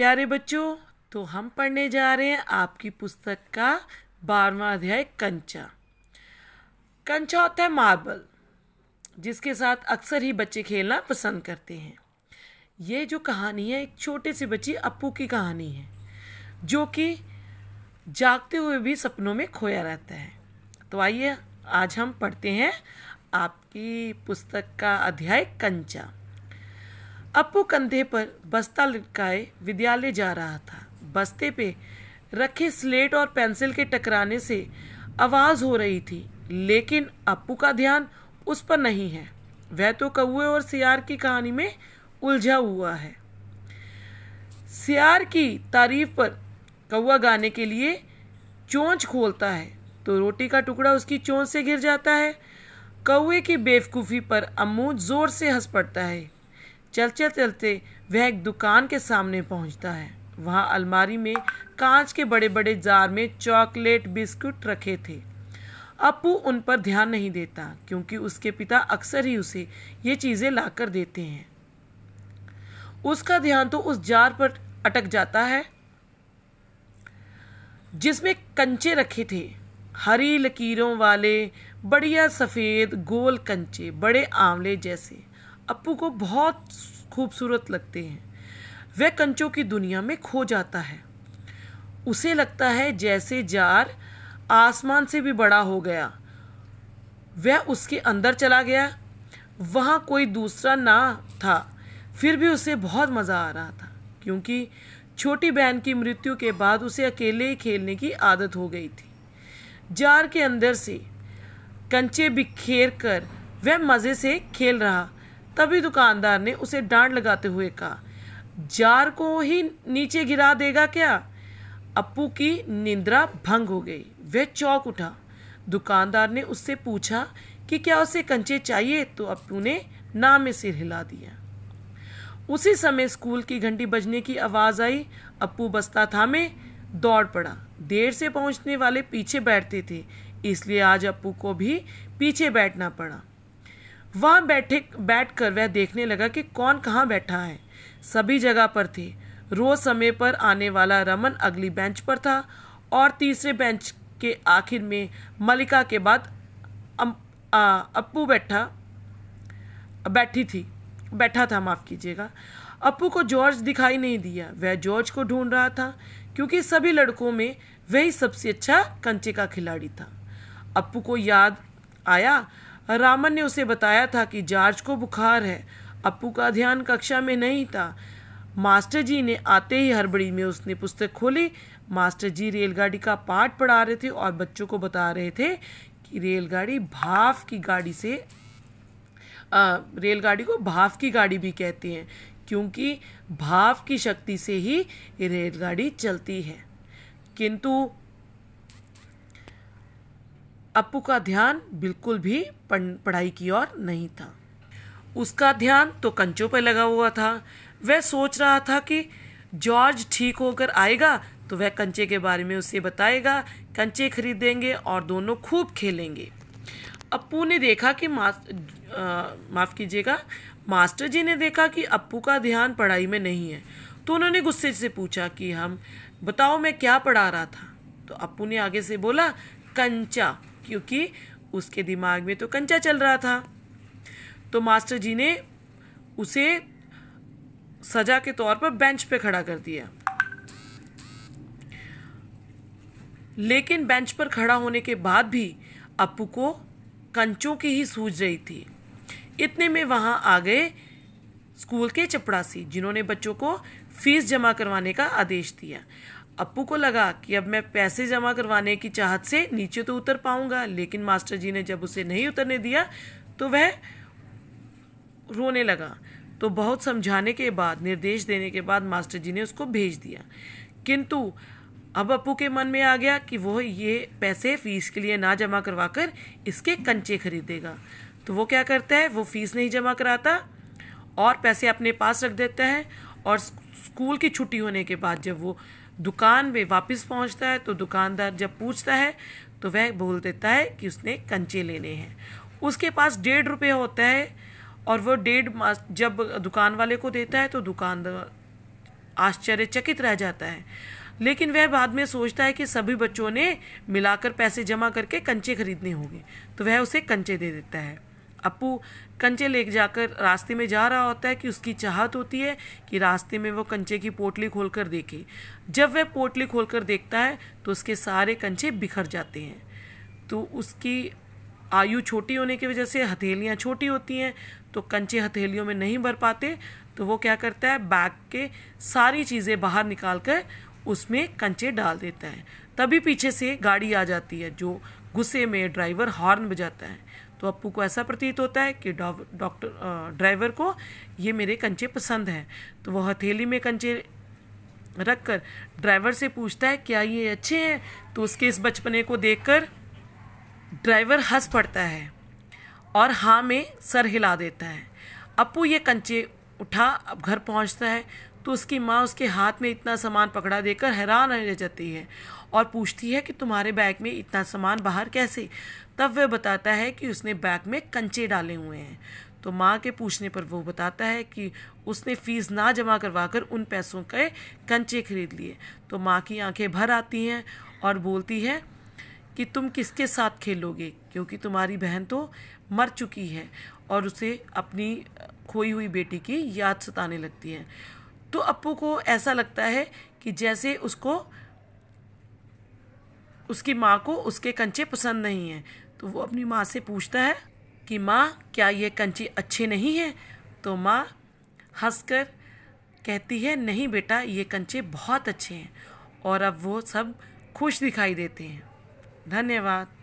प्यारे बच्चों तो हम पढ़ने जा रहे हैं आपकी पुस्तक का बारवा अध्याय कंचा कंचा होता है मार्बल जिसके साथ अक्सर ही बच्चे खेलना पसंद करते हैं ये जो कहानी है एक छोटे से बच्चे अपू की कहानी है जो कि जागते हुए भी सपनों में खोया रहता है तो आइए आज हम पढ़ते हैं आपकी पुस्तक का अध्याय कंचा अपू कंधे पर बस्ता लटकाए विद्यालय जा रहा था बस्ते पे रखे स्लेट और पेंसिल के टकराने से आवाज़ हो रही थी लेकिन अपू का ध्यान उस पर नहीं है वह तो कौए और सियार की कहानी में उलझा हुआ है सियार की तारीफ पर कौआ गाने के लिए चोंच खोलता है तो रोटी का टुकड़ा उसकी चोंच से गिर जाता है कौए की बेवकूफ़ी पर अम्मू ज़ोर से हंस पड़ता है चलते चलते वह एक दुकान के सामने पहुंचता है वहां अलमारी में कांच के बड़े बड़े जार में चॉकलेट बिस्कुट रखे थे अपू उन पर ध्यान नहीं देता क्योंकि उसके पिता अक्सर ही उसे ये चीज़ें लाकर देते हैं उसका ध्यान तो उस जार पर अटक जाता है जिसमें कंचे रखे थे हरी लकीरों वाले बढ़िया सफ़ेद गोल कंचे बड़े आंवले जैसे अपू को बहुत खूबसूरत लगते हैं वह कंचों की दुनिया में खो जाता है उसे लगता है जैसे जार आसमान से भी बड़ा हो गया वह उसके अंदर चला गया वहाँ कोई दूसरा ना था फिर भी उसे बहुत मज़ा आ रहा था क्योंकि छोटी बहन की मृत्यु के बाद उसे अकेले ही खेलने की आदत हो गई थी जार के अंदर से कंचे बिखेर कर वह मज़े से खेल रहा तभी दुकानदार ने उसे डांट लगाते हुए कहा जार को ही नीचे गिरा देगा क्या अप्पू की निंद्रा भंग हो गई वह चौक उठा दुकानदार ने उससे पूछा कि क्या उसे कंचे चाहिए तो अप्पू ने ना में सिर हिला दिया उसी समय स्कूल की घंटी बजने की आवाज़ आई अप्पू बस्ता थामे दौड़ पड़ा देर से पहुंचने वाले पीछे बैठते थे इसलिए आज अप्पू को भी पीछे बैठना पड़ा वहाँ बैठे बैठ कर वह देखने लगा कि कौन कहाँ बैठा है सभी जगह पर थे रोज समय पर आने वाला रमन अगली बेंच पर था और तीसरे बेंच के आखिर में मलिका के बाद अप्पू बैठा बैठी थी बैठा था माफ़ कीजिएगा अप्पू को जॉर्ज दिखाई नहीं दिया वह जॉर्ज को ढूंढ रहा था क्योंकि सभी लड़कों में वही सबसे अच्छा कंचे का खिलाड़ी था अप्पू को याद आया रामन ने उसे बताया था कि जॉर्ज को बुखार है अपू का ध्यान कक्षा में नहीं था मास्टर जी ने आते ही हड़बड़ी में उसने पुस्तक खोली मास्टर जी रेलगाड़ी का पाठ पढ़ा रहे थे और बच्चों को बता रहे थे कि रेलगाड़ी भाफ की गाड़ी से रेलगाड़ी को भाव की गाड़ी भी कहते हैं क्योंकि भाव की शक्ति से ही रेलगाड़ी चलती है किंतु अपू का ध्यान बिल्कुल भी पढ़ाई की ओर नहीं था उसका ध्यान तो कंचों पर लगा हुआ था वह सोच रहा था कि जॉर्ज ठीक होकर आएगा तो वह कंचे के बारे में उसे बताएगा कंचे खरीदेंगे और दोनों खूब खेलेंगे अप्पू ने देखा कि मा, माफ़ कीजिएगा मास्टर जी ने देखा कि अप्पू का ध्यान पढ़ाई में नहीं है तो उन्होंने गुस्से से पूछा कि हम बताओ मैं क्या पढ़ा रहा था तो अप्पू ने आगे से बोला कंचा क्योंकि उसके दिमाग में तो कंचा चल रहा था तो मास्टर जी ने उसे सजा के तौर पर बेंच पे खड़ा कर दिया लेकिन बेंच पर खड़ा होने के बाद भी अपू को कंचों की ही सूझ रही थी इतने में वहाँ आ गए स्कूल के चपड़ासी जिन्होंने बच्चों को फीस जमा करवाने का आदेश दिया अप्पू को लगा कि अब मैं पैसे जमा करवाने की चाहत से नीचे तो उतर पाऊंगा लेकिन मास्टर जी ने जब उसे नहीं उतरने दिया तो वह रोने लगा तो बहुत समझाने के बाद निर्देश देने के बाद मास्टर जी ने उसको भेज दिया किंतु अब अपू के मन में आ गया कि वह ये पैसे फीस के लिए ना जमा करवा कर इसके कंचे खरीदेगा तो वो क्या करता है वो फीस नहीं जमा कराता और पैसे अपने पास रख देता है और स्कूल की छुट्टी होने के बाद जब वो दुकान में वापस पहुंचता है तो दुकानदार जब पूछता है तो वह बोल देता है कि उसने कंचे लेने हैं उसके पास डेढ़ रुपये होता है और वो डेढ़ जब दुकान वाले को देता है तो दुकानदार आश्चर्यचकित रह जाता है लेकिन वह बाद में सोचता है कि सभी बच्चों ने मिलाकर पैसे जमा करके कंचे खरीदने होंगे तो वह उसे कंचे दे देता है अपू कंचे ले जाकर रास्ते में जा रहा होता है कि उसकी चाहत होती है कि रास्ते में वो कंचे की पोटली खोलकर देखे जब वह पोटली खोलकर देखता है तो उसके सारे कंचे बिखर जाते हैं तो उसकी आयु छोटी होने की वजह से हथेलियाँ छोटी होती हैं तो कंचे हथेलियों में नहीं भर पाते तो वो क्या करता है बैग के सारी चीज़ें बाहर निकाल कर उसमें कंचे डाल देता है तभी पीछे से गाड़ी आ जाती है जो गुस्से में ड्राइवर हॉर्न बजाता है तो अपू को ऐसा प्रतीत होता है कि डॉक्टर ड्राइवर को ये मेरे कंचे पसंद हैं तो वह हथेली में कंचे रख कर ड्राइवर से पूछता है क्या ये अच्छे हैं तो उसके इस बचपने को कर ड्राइवर हंस पड़ता है और हाँ में सर हिला देता है अपू ये कंचे उठा अब घर पहुंचता है तो उसकी माँ उसके हाथ में इतना सामान पकड़ा देकर हैरान रह जाती है और पूछती है कि तुम्हारे बैग में इतना सामान बाहर कैसे तब वह बताता है कि उसने बैग में कंचे डाले हुए हैं तो माँ के पूछने पर वो बताता है कि उसने फीस ना जमा करवा कर उन पैसों के कंचे खरीद लिए तो माँ की आंखें भर आती हैं और बोलती है कि तुम किसके साथ खेलोगे क्योंकि तुम्हारी बहन तो मर चुकी है और उसे अपनी खोई हुई बेटी की याद सताने लगती है तो अपू को ऐसा लगता है कि जैसे उसको उसकी माँ को उसके कंचे पसंद नहीं हैं तो वो अपनी माँ से पूछता है कि माँ क्या ये कंचे अच्छे नहीं हैं तो माँ हंसकर कहती है नहीं बेटा ये कंचे बहुत अच्छे हैं और अब वो सब खुश दिखाई देते हैं धन्यवाद